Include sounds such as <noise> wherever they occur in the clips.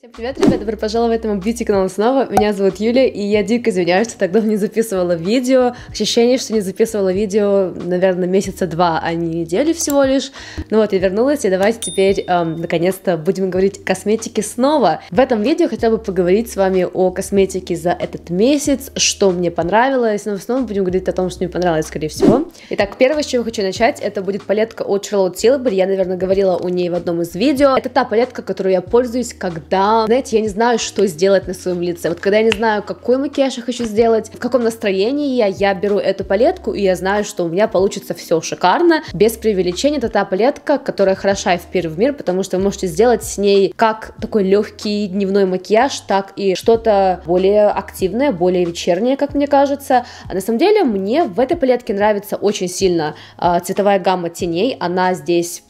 Всем привет, ребят, добро пожаловать на мой бьюти-канал снова. Меня зовут Юля, и я дико извиняюсь, что так давно не записывала видео. Ощущение, что не записывала видео, наверное, месяца два, а не недели всего лишь. Ну вот, я вернулась, и давайте теперь, эм, наконец-то, будем говорить косметике снова. В этом видео хотела бы поговорить с вами о косметике за этот месяц, что мне понравилось, но ну, в основном будем говорить о том, что мне понравилось, скорее всего. Итак, первое, с чего хочу начать, это будет палетка от Charlotte Tilbury. Я, наверное, говорила о ней в одном из видео. Это та палетка, которую я пользуюсь, когда а, знаете, я не знаю, что сделать на своем лице. Вот когда я не знаю, какой макияж я хочу сделать, в каком настроении я, я беру эту палетку, и я знаю, что у меня получится все шикарно, без преувеличения. Это та палетка, которая хороша и впервые в мир, потому что вы можете сделать с ней как такой легкий дневной макияж, так и что-то более активное, более вечернее, как мне кажется. А на самом деле, мне в этой палетке нравится очень сильно э, цветовая гамма теней. Она здесь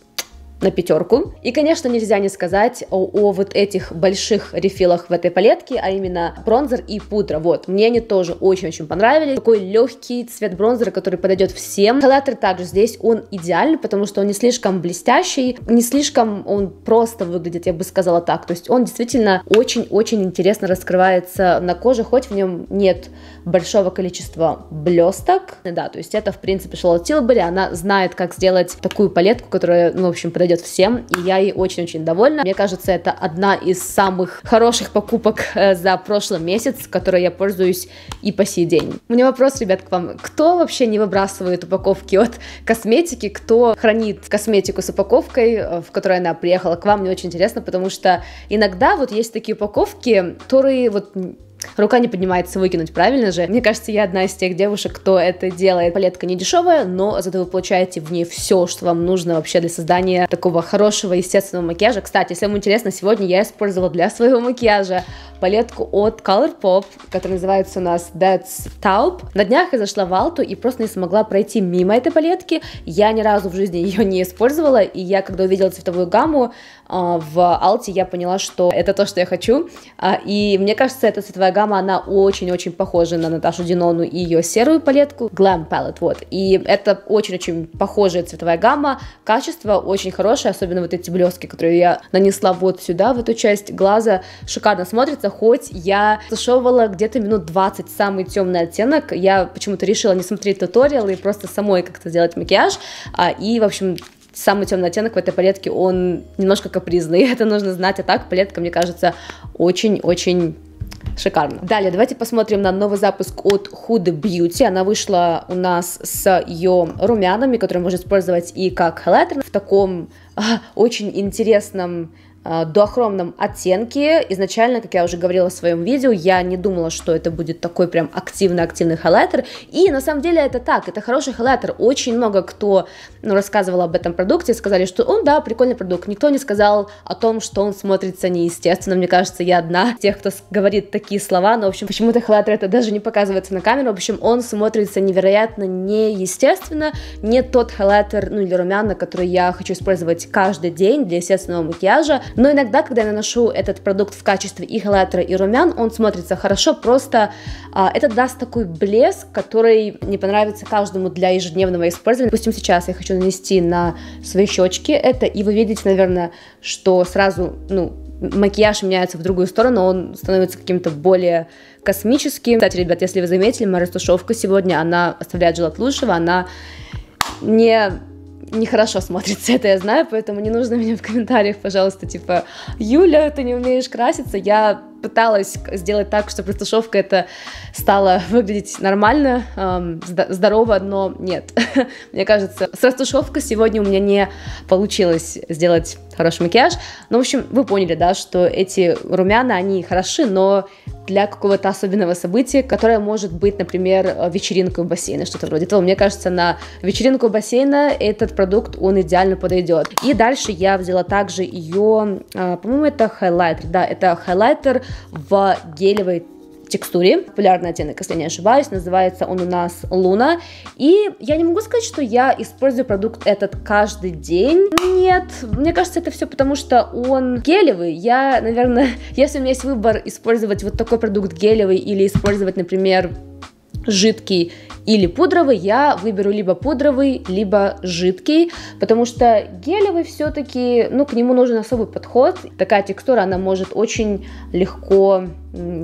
на пятерку. И, конечно, нельзя не сказать о, о вот этих больших рефилах в этой палетке, а именно бронзер и пудра. Вот, мне они тоже очень-очень понравились. Такой легкий цвет бронзера, который подойдет всем. Коллектор также здесь, он идеальный, потому что он не слишком блестящий, не слишком он просто выглядит, я бы сказала так. То есть он действительно очень-очень интересно раскрывается на коже, хоть в нем нет большого количества блесток. Да, то есть это, в принципе, Шелла Тилбери, она знает, как сделать такую палетку, которая, ну, в общем, подойдет всем, и я ей очень-очень довольна. Мне кажется, это одна из самых хороших покупок э, за прошлый месяц, которой я пользуюсь и по сей день. У меня вопрос, ребят, к вам. Кто вообще не выбрасывает упаковки от косметики? Кто хранит косметику с упаковкой, э, в которой она приехала к вам? Мне очень интересно, потому что иногда вот есть такие упаковки, которые вот Рука не поднимается выкинуть, правильно же? Мне кажется, я одна из тех девушек, кто это делает. Палетка не дешевая, но зато вы получаете в ней все, что вам нужно вообще для создания такого хорошего естественного макияжа. Кстати, если вам интересно, сегодня я использовала для своего макияжа палетку от Colourpop, которая называется у нас That's Taupe. На днях я зашла в Алту и просто не смогла пройти мимо этой палетки. Я ни разу в жизни ее не использовала, и я, когда увидела цветовую гамму а, в Алте, я поняла, что это то, что я хочу. А, и мне кажется, эта цветовая цветовая гамма, она очень-очень похожа на Наташу Динону и ее серую палетку, Glam Palette, вот. И это очень-очень похожая цветовая гамма, качество очень хорошее, особенно вот эти блески которые я нанесла вот сюда, в эту часть глаза, шикарно смотрится, хоть я тушевывала где-то минут 20 самый темный оттенок, я почему-то решила не смотреть туториалы и просто самой как-то сделать макияж, а, и, в общем, самый темный оттенок в этой палетке, он немножко капризный, <laughs> это нужно знать, а так палетка, мне кажется, очень-очень шикарно. Далее, давайте посмотрим на новый запуск от Huda Beauty. Она вышла у нас с ее румянами, которые можно использовать и как хайлайтер в таком а, очень интересном до э, дуохромном оттенки. Изначально, как я уже говорила в своем видео, я не думала, что это будет такой прям активно активный хайлайтер. И на самом деле это так, это хороший хайлайтер. Очень много кто ну, рассказывал об этом продукте, сказали, что он, да, прикольный продукт. Никто не сказал о том, что он смотрится неестественно. Мне кажется, я одна тех, кто говорит такие слова. Но, в общем, почему-то хайлайтер это даже не показывается на камеру. В общем, он смотрится невероятно неестественно. Не тот хайлайтер, ну или румяна, который я хочу использовать каждый день для естественного макияжа но иногда, когда я наношу этот продукт в качестве и хайлайтера, и румян, он смотрится хорошо, просто а, это даст такой блеск, который не понравится каждому для ежедневного использования. Допустим, сейчас я хочу нанести на свои щечки это, и вы видите, наверное, что сразу, ну, макияж меняется в другую сторону, он становится каким-то более космическим. Кстати, ребят, если вы заметили, моя растушевка сегодня, она оставляет желать лучшего, она не нехорошо смотрится, <laughs> это я знаю, поэтому не нужно меня в комментариях, пожалуйста, типа, Юля, ты не умеешь краситься, я пыталась сделать так, чтобы растушевка это стала выглядеть нормально, эм, здорово, но нет. <laughs> Мне кажется, с растушевкой сегодня у меня не получилось сделать хороший макияж. Ну, в общем, вы поняли, да, что эти румяна, они хороши, но для какого-то особенного события, которое может быть, например, вечеринкой в бассейне что-то вроде того. Мне кажется, на вечеринку у бассейна этот продукт, он идеально подойдет. И дальше я взяла также ее, а, по-моему, это хайлайтер, да, это хайлайтер в гелевой текстуре. Популярный оттенок, если не ошибаюсь, называется он у нас Луна. И я не могу сказать, что я использую продукт этот каждый день. Нет, мне кажется, это все потому, что он гелевый. Я, наверное, <laughs> если у меня есть выбор использовать вот такой продукт гелевый или использовать, например, жидкий или пудровый, я выберу либо пудровый, либо жидкий, потому что гелевый все-таки, ну, к нему нужен особый подход. Такая текстура, она может очень легко,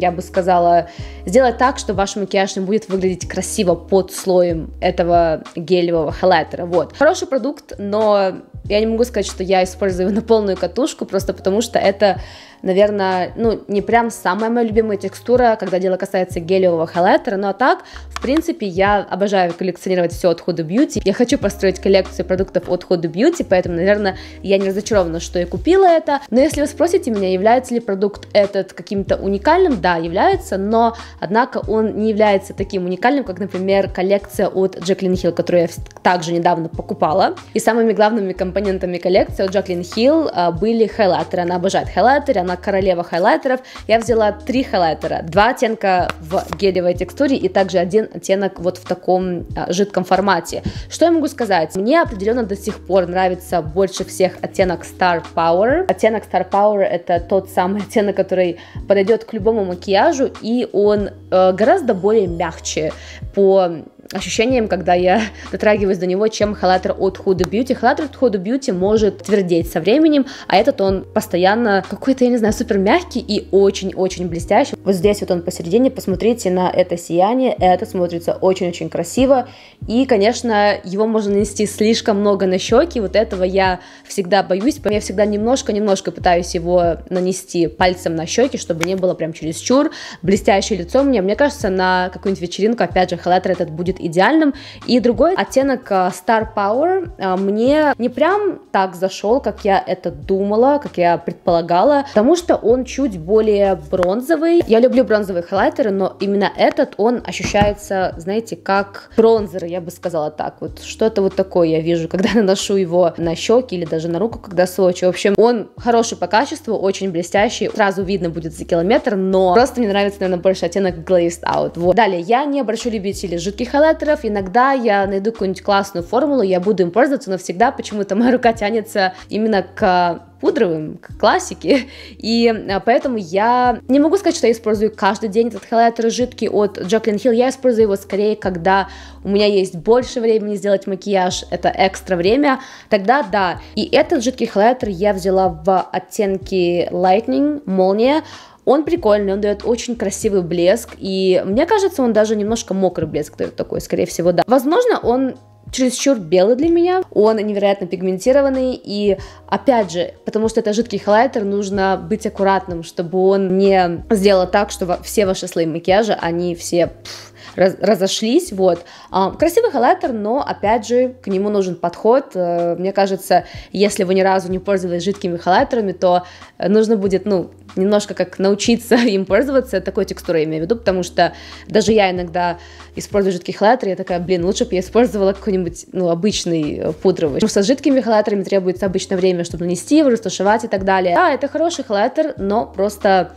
я бы сказала, сделать так, что ваш макияж не будет выглядеть красиво под слоем этого гелевого хайлайтера. Вот. Хороший продукт, но я не могу сказать, что я использую его на полную катушку, просто потому что это, наверное, ну, не прям самая моя любимая текстура, когда дело касается гелевого хайлайтера, но ну, а так, в принципе, я обожаю коллекционировать все от Huda Beauty, я хочу построить коллекцию продуктов от Huda Beauty, поэтому, наверное, я не разочарована, что я купила это, но если вы спросите меня, является ли продукт этот каким-то уникальным, да, является, но, однако, он не является таким уникальным, как, например, коллекция от Джеклин Хилл, которую я также недавно покупала, и самыми главными компаниями компонентами коллекции от Джаклин Хилл а, были хайлайтеры. Она обожает хайлайтеры, она королева хайлайтеров. Я взяла три хайлайтера, два оттенка в гелевой текстуре и также один оттенок вот в таком а, жидком формате. Что я могу сказать? Мне определенно до сих пор нравится больше всех оттенок Star Power. Оттенок Star Power это тот самый <laughs> оттенок, который подойдет к любому макияжу, и он э, гораздо более мягче по ощущением, когда я <laughs> дотрагиваюсь до него, чем халатер от Huda Beauty. Халатер от Huda Beauty может твердеть со временем, а этот он постоянно какой-то, я не знаю, супер мягкий и очень-очень блестящий. Вот здесь вот он посередине, посмотрите на это сияние, это смотрится очень-очень красиво, и, конечно, его можно нанести слишком много на щеки, вот этого я всегда боюсь, я всегда немножко-немножко пытаюсь его нанести пальцем на щеки, чтобы не было прям чересчур блестящее лицо мне. Мне кажется, на какую-нибудь вечеринку, опять же, халатер этот будет идеальным. И другой оттенок э, Star Power э, мне не прям так зашел, как я это думала, как я предполагала, потому что он чуть более бронзовый. Я люблю бронзовые хайлайтеры, но именно этот, он ощущается, знаете, как бронзер, я бы сказала так. Вот что-то вот такое я вижу, когда <laughs> наношу его на щеки или даже на руку, когда сочи. В общем, он хороший по качеству, очень блестящий. Сразу видно будет за километр, но просто мне нравится, наверное, больше оттенок Glazed Out. Вот. Далее, я не большой любитель жидких хайлайтеров, параметров. Иногда я найду какую-нибудь классную формулу, я буду им пользоваться, но всегда почему-то <laughs> моя рука тянется именно к пудровым, к классике, и а, поэтому я не могу сказать, что я использую каждый день этот хайлайтер жидкий от Джоклин Хилл, я использую его скорее, когда у меня есть больше времени сделать макияж, это экстра время, тогда да, и этот жидкий хайлайтер я взяла в оттенке Lightning, молния, он прикольный, он дает очень красивый блеск, и мне кажется, он даже немножко мокрый блеск дает такой, скорее всего, да. Возможно, он чересчур белый для меня, он невероятно пигментированный, и опять же, потому что это жидкий хайлайтер, нужно быть аккуратным, чтобы он не сделал так, что все ваши слои макияжа, они все пфф, раз, разошлись, вот. А, красивый халатер, но, опять же, к нему нужен подход. Э, мне кажется, если вы ни разу не пользовались жидкими халатерами, то нужно будет, ну, немножко как научиться <laughs> им пользоваться, такой текстурой я имею в виду, потому что даже я иногда использую жидкий халатер, я такая, блин, лучше бы я использовала какой-нибудь, ну, обычный э, пудровый. Потому что с жидкими халатерами требуется обычное время, чтобы нанести, его, растушевать и так далее. Да, это хороший халатер, но просто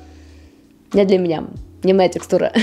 не для меня, не моя текстура. <laughs>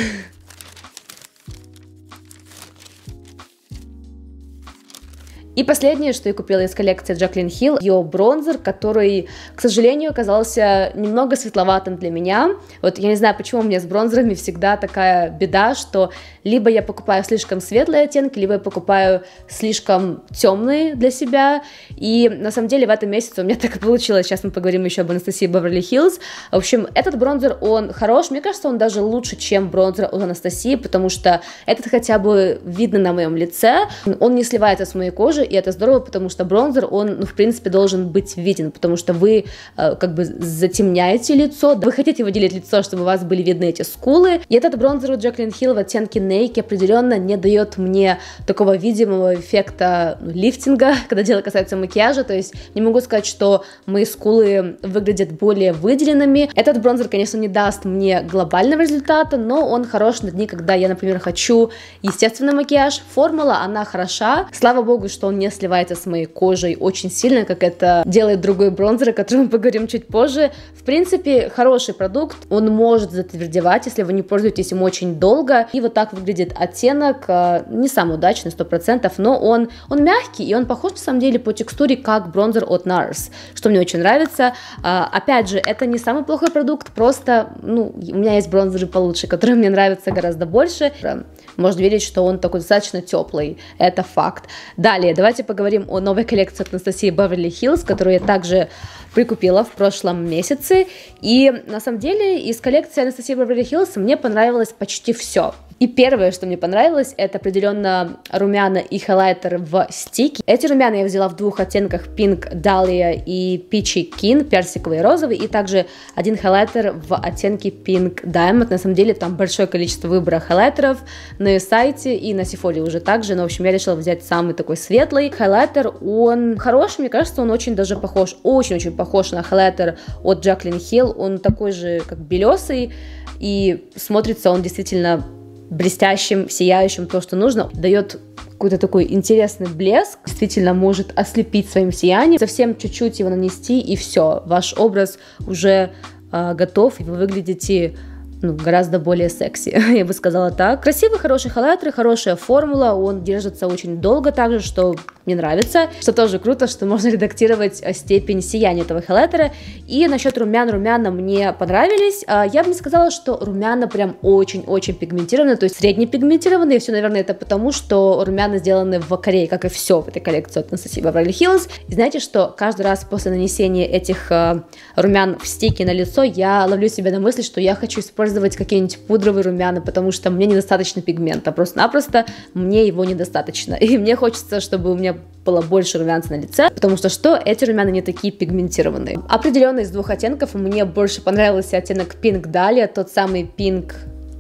И последнее, что я купила из коллекции Джаклин Хилл, ее бронзер, который, к сожалению, оказался немного светловатым для меня. Вот я не знаю, почему у меня с бронзерами всегда такая беда, что либо я покупаю слишком светлые оттенки, либо я покупаю слишком темные для себя. И на самом деле в этом месяце у меня <laughs> так и получилось. Сейчас мы поговорим еще об Анастасии Беверли Хиллз. В общем, этот бронзер, он хорош. Мне кажется, он даже лучше, чем бронзер у Анастасии, потому что этот хотя бы видно на моем лице. Он не сливается с моей кожей, бронзер, и это здорово, потому что бронзер, он, ну, в принципе, должен быть виден, потому что вы э, как бы затемняете лицо, да, вы хотите выделить лицо, чтобы у вас были видны эти скулы, и этот бронзер у Джаклин Хилл в оттенке Нейки определенно не дает мне такого видимого эффекта ну, лифтинга, <laughs> когда дело касается макияжа, то есть не могу сказать, что мои скулы выглядят более выделенными. Этот бронзер, конечно, не даст мне глобального результата, но он хорош на дни, когда я, например, хочу естественный макияж. Формула, она хороша. Слава богу, что он не сливается с моей кожей очень сильно, как это делает другой бронзер, о котором мы поговорим чуть позже. В принципе, хороший продукт, он может затвердевать, если вы не пользуетесь им очень долго. И вот так выглядит оттенок, э, не самый удачный, 100%, но он, он мягкий, и он похож, на самом деле, по текстуре, как бронзер от NARS, что мне очень нравится. А, опять же, это не самый плохой продукт, просто, ну, у меня есть бронзеры получше, которые мне нравятся гораздо больше. Э, можно верить, что он такой достаточно теплый, это факт. Далее, давайте поговорим о новой коллекции от Анастасии Баверли Хиллз, которую я также прикупила в прошлом месяце. И на самом деле из коллекции Анастасии Баверли Хиллз мне понравилось почти все. И первое, что мне понравилось, это определенно румяна и хайлайтер в стике. Эти румяна я взяла в двух оттенках Pink Dahlia и Peachy Kin, персиковый и розовый, и также один хайлайтер в оттенке Pink Diamond. На самом деле там большое количество выбора хайлайтеров на ее сайте и на Sephora уже также, но, в общем, я решила взять самый такой светлый. Хайлайтер, он хороший, мне кажется, он очень даже похож, очень-очень похож на хайлайтер от Джаклин Hill. он такой же, как белесый, и смотрится он действительно блестящим, сияющим, то, что нужно, дает какой-то такой интересный блеск, действительно может ослепить своим сиянием, совсем чуть-чуть его нанести, и все, ваш образ уже э, готов, и вы выглядите ну, гораздо более секси, <laughs> я бы сказала так. Красивый, хороший халатер, хорошая формула, он держится очень долго также, что мне нравится, что тоже круто, что <laughs> можно редактировать э, степень сияния этого халатера. И насчет румян, румяна мне понравились, а, я бы не сказала, что румяна прям очень-очень пигментированы то есть средне пигментированные, все, наверное, это потому, что румяна сделаны в Корее, как и все в этой коллекции от Анастасии Баврали Хиллз. И знаете, что каждый раз после нанесения этих э, румян в стики на лицо я ловлю себя на мысли, что я хочу использовать смазывать какие-нибудь пудровые румяна, потому что мне недостаточно пигмента, просто-напросто мне его недостаточно, <laughs> и мне хочется, чтобы у меня было больше румянца на лице, потому что что, эти румяна не такие пигментированные. Определенно из двух оттенков мне больше понравился оттенок Pink Dahlia, тот самый Pink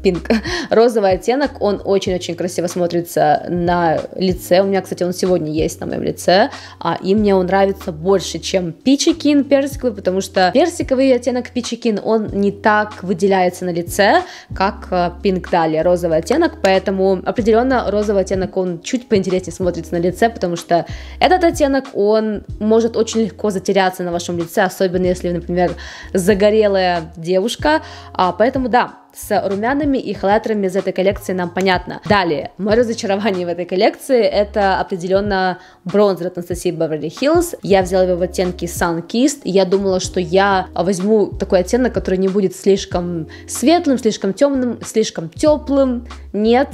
пинг <laughs> розовый оттенок, он очень-очень красиво смотрится на лице, у меня, кстати, он сегодня есть на моем лице, а, и мне он нравится больше, чем пичикин персиковый, потому что персиковый оттенок пичикин, он не так выделяется на лице, как а, пинг далее, розовый оттенок, поэтому определенно розовый оттенок, он чуть поинтереснее смотрится на лице, потому что этот оттенок, он может очень легко затеряться на вашем лице, особенно если, например, загорелая девушка, а, поэтому да, с румянами и халатрами из этой коллекции нам понятно. Далее, мое разочарование в этой коллекции это определенно бронзер от Анастасии Беверли Хиллз. Я взяла его в оттенке Sun Kissed. Я думала, что я возьму такой оттенок, который не будет слишком светлым, слишком темным, слишком теплым. Нет,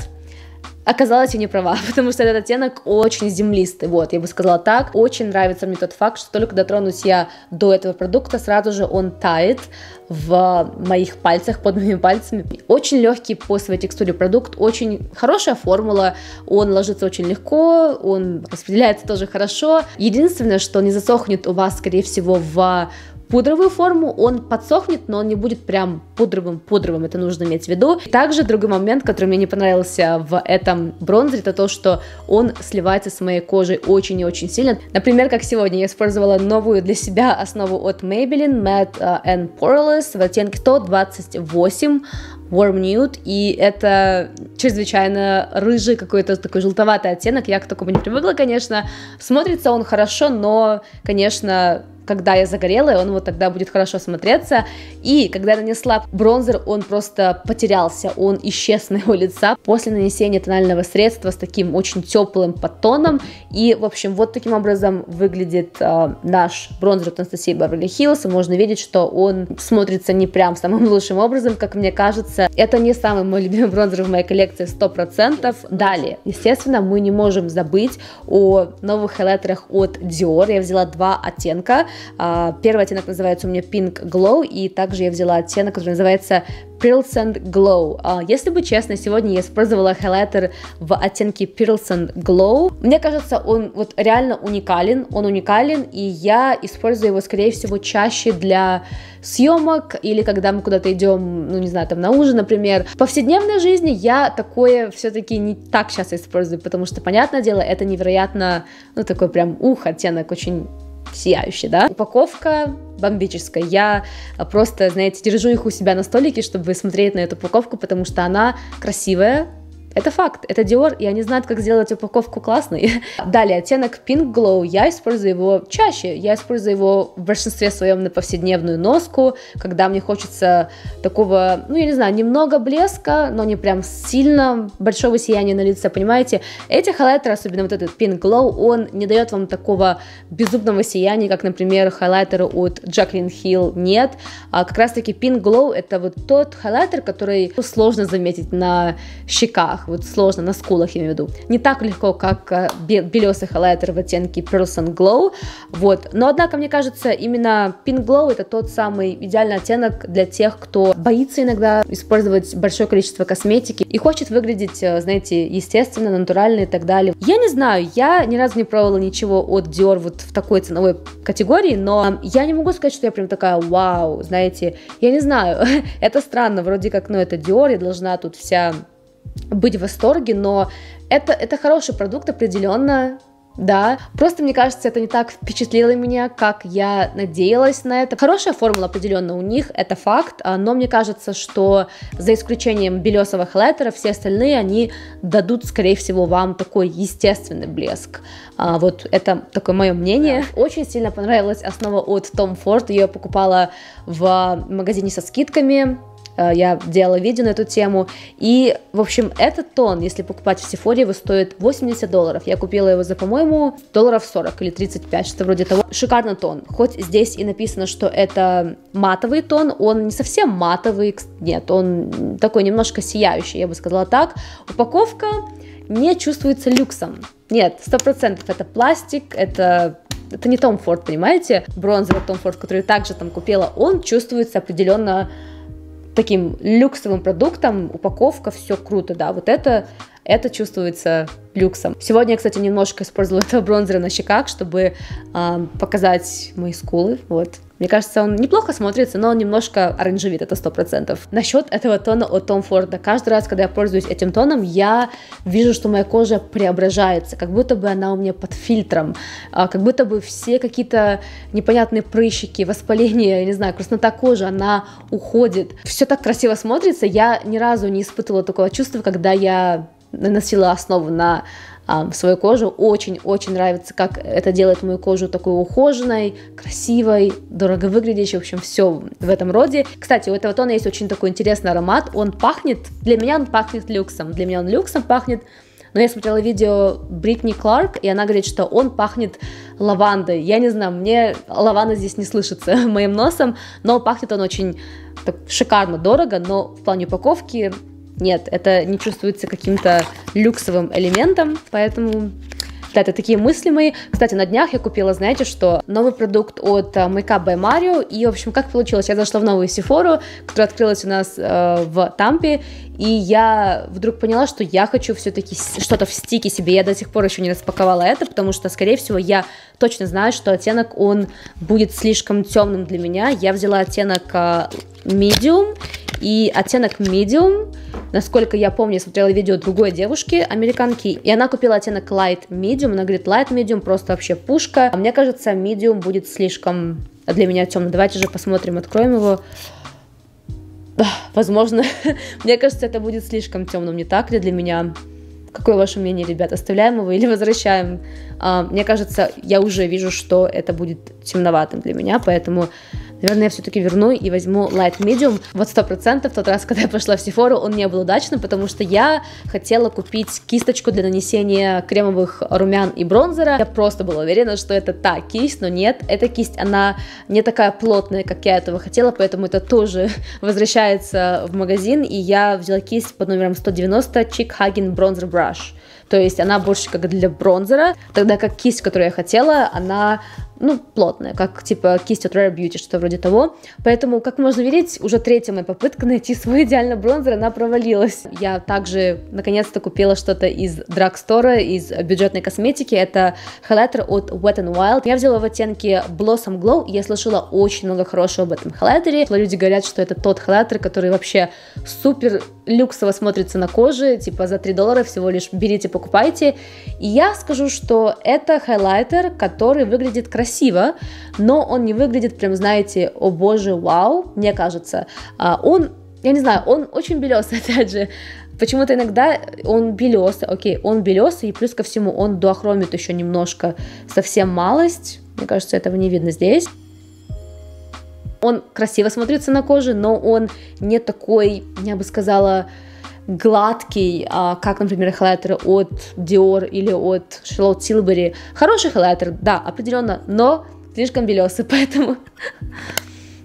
Оказалось, я не права, <laughs> потому что этот оттенок очень землистый, вот, я бы сказала так. Очень нравится мне тот факт, что только дотронусь я до этого продукта, сразу же он тает в моих пальцах, под моими пальцами. Очень легкий по своей текстуре продукт, очень хорошая формула, он ложится очень легко, он распределяется тоже хорошо. Единственное, что не засохнет у вас, скорее всего, в пудровую форму, он подсохнет, но он не будет прям пудровым-пудровым, это нужно иметь в виду. Также другой момент, который мне не понравился в этом бронзере, это то, что он сливается с моей кожей очень и очень сильно. Например, как сегодня я использовала новую для себя основу от Maybelline Matte э, and Poreless в оттенке 128 Warm Nude, и это чрезвычайно рыжий какой-то такой желтоватый оттенок, я к такому не привыкла, конечно, смотрится он хорошо, но, конечно, когда я загорелая, он вот тогда будет хорошо смотреться. И когда я нанесла бронзер, он просто потерялся, он исчез с моего лица после нанесения тонального средства с таким очень теплым подтоном. И, в общем, вот таким образом выглядит э, наш бронзер от Анастасии Беверли Хиллз. Можно видеть, что он смотрится не прям самым лучшим образом, как мне кажется. Это не самый мой любимый бронзер в моей коллекции 100%. Далее, естественно, мы не можем забыть о новых хайлайтерах от Dior. Я взяла два оттенка. А, первый оттенок называется у меня Pink Glow, и также я взяла оттенок, который называется Pearlsand Glow. А, если быть честно, сегодня я использовала хайлайтер в оттенке Pearlsand Glow. Мне кажется, он вот реально уникален, он уникален, и я использую его, скорее всего, чаще для съемок или когда мы куда-то идем, ну не знаю, там на ужин, например. В повседневной жизни я такое все-таки не так часто использую, потому что, понятное дело, это невероятно, ну такой прям ух, оттенок очень сияющий, да. Упаковка бомбическая. Я просто, знаете, держу их у себя на столике, чтобы смотреть на эту упаковку, потому что она красивая, это факт, это Dior, и они знают, как сделать упаковку классной. <laughs> Далее, оттенок Pink Glow, я использую его чаще, я использую его в большинстве своем на повседневную носку, когда мне хочется такого, ну, я не знаю, немного блеска, но не прям сильно большого сияния на лице, понимаете? Эти хайлайтеры, особенно вот этот Pink Glow, он не дает вам такого безумного сияния, как, например, хайлайтеры от Jacqueline Hill, нет. А как раз-таки Pink Glow это вот тот хайлайтер, который сложно заметить на щеках, скулах, вот сложно на скулах, я имею в виду. Не так легко, как э, белесый хайлайтер в оттенке Person Glow, вот. Но, однако, мне кажется, именно Pink Glow это тот самый идеальный оттенок для тех, кто боится иногда использовать большое количество косметики и хочет выглядеть, э, знаете, естественно, натурально и так далее. Я не знаю, я ни разу не пробовала ничего от Dior вот в такой ценовой категории, но я не могу сказать, что я прям такая вау, знаете, я не знаю, <laughs> это странно, вроде как, ну, это Dior, я должна тут вся быть в восторге, но это, это хороший продукт определенно, да. Просто, мне кажется, это не так впечатлило меня, как я надеялась на это. Хорошая формула определенно у них, это факт, а, но мне кажется, что за исключением белесого хайлайтера, все остальные, они дадут, скорее всего, вам такой естественный блеск. А, вот это такое мое мнение. Да. Очень сильно понравилась основа от Tom Ford, ее я покупала в магазине со скидками, Э, я делала видео на эту тему. И, в общем, этот тон, если покупать в Сефоре, его стоит 80 долларов. Я купила его за, по-моему, долларов 40 или 35, что вроде того. Шикарно тон. Хоть здесь и написано, что это матовый тон, он не совсем матовый, нет, он такой немножко сияющий, я бы сказала так. Упаковка не чувствуется люксом. Нет, сто процентов это пластик, это это не Том Форд, понимаете? Бронзовый Том Форд, который я также там купила, он чувствуется определенно таким люксовым продуктом, упаковка, все круто, да, вот это, это чувствуется люксом. Сегодня я, кстати, немножко использовала этого <laughs> бронзера на щеках, чтобы э, показать мои скулы, вот, мне кажется, он неплохо смотрится, но он немножко оранжевит, это сто процентов. Насчет этого тона от Tom Ford. Каждый раз, когда я пользуюсь этим тоном, я вижу, что моя кожа преображается, как будто бы она у меня под фильтром, а, как будто бы все какие-то непонятные прыщики, воспаления, я не знаю, краснота кожи, она уходит. Все так красиво смотрится, я ни разу не испытывала такого чувства, когда я наносила основу на а, в свою кожу. Очень-очень нравится, как это делает мою кожу такой ухоженной, красивой, дорого выглядящей, в общем, все в этом роде. Кстати, у этого тона есть очень такой интересный аромат, он пахнет, для меня он пахнет люксом, для меня он люксом пахнет, но я смотрела видео Бритни Кларк, и она говорит, что он пахнет лавандой. Я не знаю, мне лаванда здесь не слышится <laughs> моим носом, но пахнет он очень так, шикарно, дорого, но в плане упаковки нет, это не чувствуется каким-то люксовым элементом, поэтому да, это такие мысли мои. Кстати, на днях я купила, знаете что, новый продукт от э, Makeup by Mario. И, в общем, как получилось, я зашла в новую Сифору, которая открылась у нас э, в Тампе, и я вдруг поняла, что я хочу все-таки что-то в стике себе. Я до сих пор еще не распаковала это, потому что, скорее всего, я точно знаю, что оттенок, он будет слишком темным для меня. Я взяла оттенок а, medium, и оттенок medium, насколько я помню, я смотрела видео другой девушки, американки, и она купила оттенок light medium, она говорит, light medium просто вообще пушка. А Мне кажется, medium будет слишком для меня темным. Давайте же посмотрим, откроем его возможно, <laughs> мне кажется, это будет слишком темным, не так ли для меня? Какое ваше мнение, ребят? Оставляем его или <laughs> возвращаем? А, мне кажется, я уже вижу, что это будет темноватым для меня, поэтому Наверное, я все-таки верну и возьму Light Medium. Вот сто процентов тот раз, <laughs> когда я пошла в Sephora, он не был удачным, потому что я хотела купить кисточку для нанесения кремовых румян и бронзера. Я просто была уверена, что это та кисть, но нет, эта кисть, она не такая плотная, как я этого хотела, поэтому это тоже <laughs> возвращается в магазин, и я взяла кисть под номером 190 Chick Hagen Bronzer Brush. То есть она больше как для бронзера, тогда как кисть, которую я хотела, она ну, плотная, как типа кисть от Rare Beauty, что вроде того. Поэтому, как можно видеть, уже третья моя попытка найти свой идеально бронзер, она провалилась. Я также наконец-то купила что-то из драгстора, из бюджетной косметики. Это хайлайтер от Wet n Wild. Я взяла в оттенке Blossom Glow, я слышала очень много хорошего об этом хайлайтере. Люди говорят, что это тот хайлайтер, который вообще супер люксово смотрится на коже, типа за 3 доллара всего лишь берите, покупайте. И я скажу, что это хайлайтер, который выглядит красиво красиво, но он не выглядит прям, знаете, о боже, вау, мне кажется. А, он, я не знаю, он очень белесый, <laughs> опять же, Почему-то иногда он белесый, окей, он белесый, и плюс ко всему он дуохромит еще немножко, совсем малость. Мне кажется, этого не видно здесь. Он красиво смотрится на коже, но он не такой, я бы сказала, гладкий, а, как, например, хайлайтеры от Dior или от Charlotte Tilbury. Хороший хайлайтер, да, определенно, но слишком белесый, <laughs> поэтому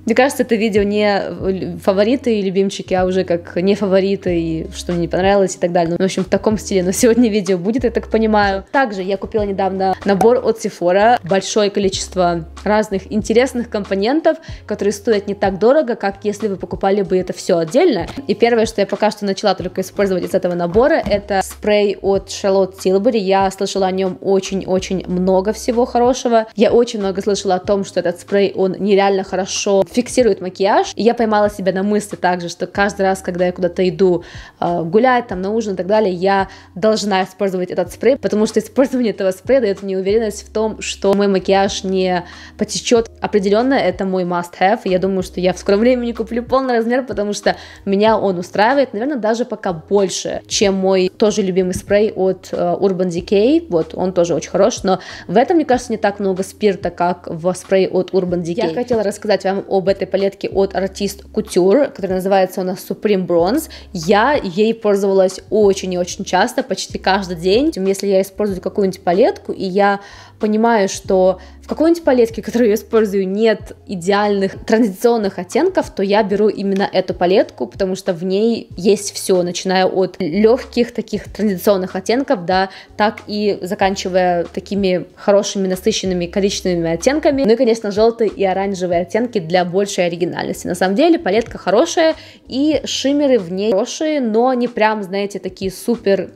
мне кажется, это видео не э, фавориты и любимчики, а уже как не фавориты и что мне не понравилось и так далее. Ну, в общем, в таком стиле. Но сегодня видео будет, я так понимаю. Также я купила недавно набор от Sephora. Большое количество разных интересных компонентов, которые стоят не так дорого, как если вы покупали бы это все отдельно. И первое, что я пока что начала только использовать из этого набора, это спрей от Charlotte Tilbury. Я слышала о нем очень-очень много всего хорошего. Я очень много слышала о том, что этот спрей, он нереально хорошо фиксирует макияж. И я поймала себя на мысли также, что каждый раз, когда я куда-то иду а, гулять, там, на ужин и так далее, я должна использовать этот спрей, потому что использование этого спрея дает мне уверенность в том, что мой макияж не потечет. Определенно, это мой must-have, я думаю, что я в скором времени куплю полный размер, потому что меня он устраивает, наверное, даже пока больше, чем мой тоже любимый спрей от э, Urban Decay, вот, он тоже очень хорош, но в этом, мне кажется, не так много спирта, как в спрей от Urban Decay. Я хотела рассказать вам об об этой палетке от артист Couture, которая называется у нас Supreme Bronze. Я ей пользовалась очень и очень часто, почти каждый день. Если я использую какую-нибудь палетку, и я понимаю, что в какой-нибудь палетке, которую я использую, нет идеальных транзиционных оттенков, то я беру именно эту палетку, потому что в ней есть все, начиная от легких таких транзиционных оттенков, да, так и заканчивая такими хорошими, насыщенными количественными оттенками. Ну и, конечно, желтые и оранжевые оттенки для большей оригинальности. На самом деле палетка хорошая, и шиммеры в ней хорошие, но не прям, знаете, такие супер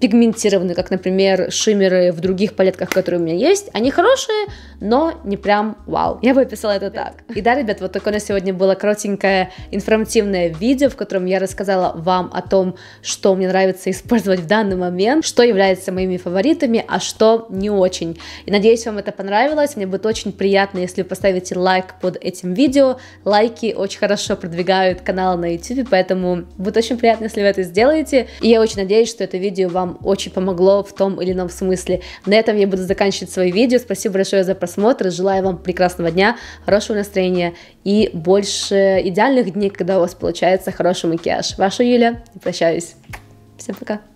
пигментированные, как, например, шиммеры в других палетках, которые у меня есть. Они хорошие, но не прям вау. Я бы описала это так. И да, ребят, вот такое на сегодня было коротенькое информативное видео, в котором я рассказала вам о том, что мне нравится использовать в данный момент, что является моими фаворитами, а что не очень. И надеюсь, вам это понравилось. Мне будет очень приятно, если вы поставите лайк под этим видео. Лайки очень хорошо продвигают канал на YouTube, поэтому будет очень приятно, если вы это сделаете. И я очень надеюсь, что это видео вам вам очень помогло в том или ином смысле. На этом я буду заканчивать свои видео. Спасибо большое за просмотр. Желаю вам прекрасного дня, хорошего настроения и больше идеальных дней, когда у вас получается хороший макияж. Ваша Юля. Прощаюсь. Всем пока.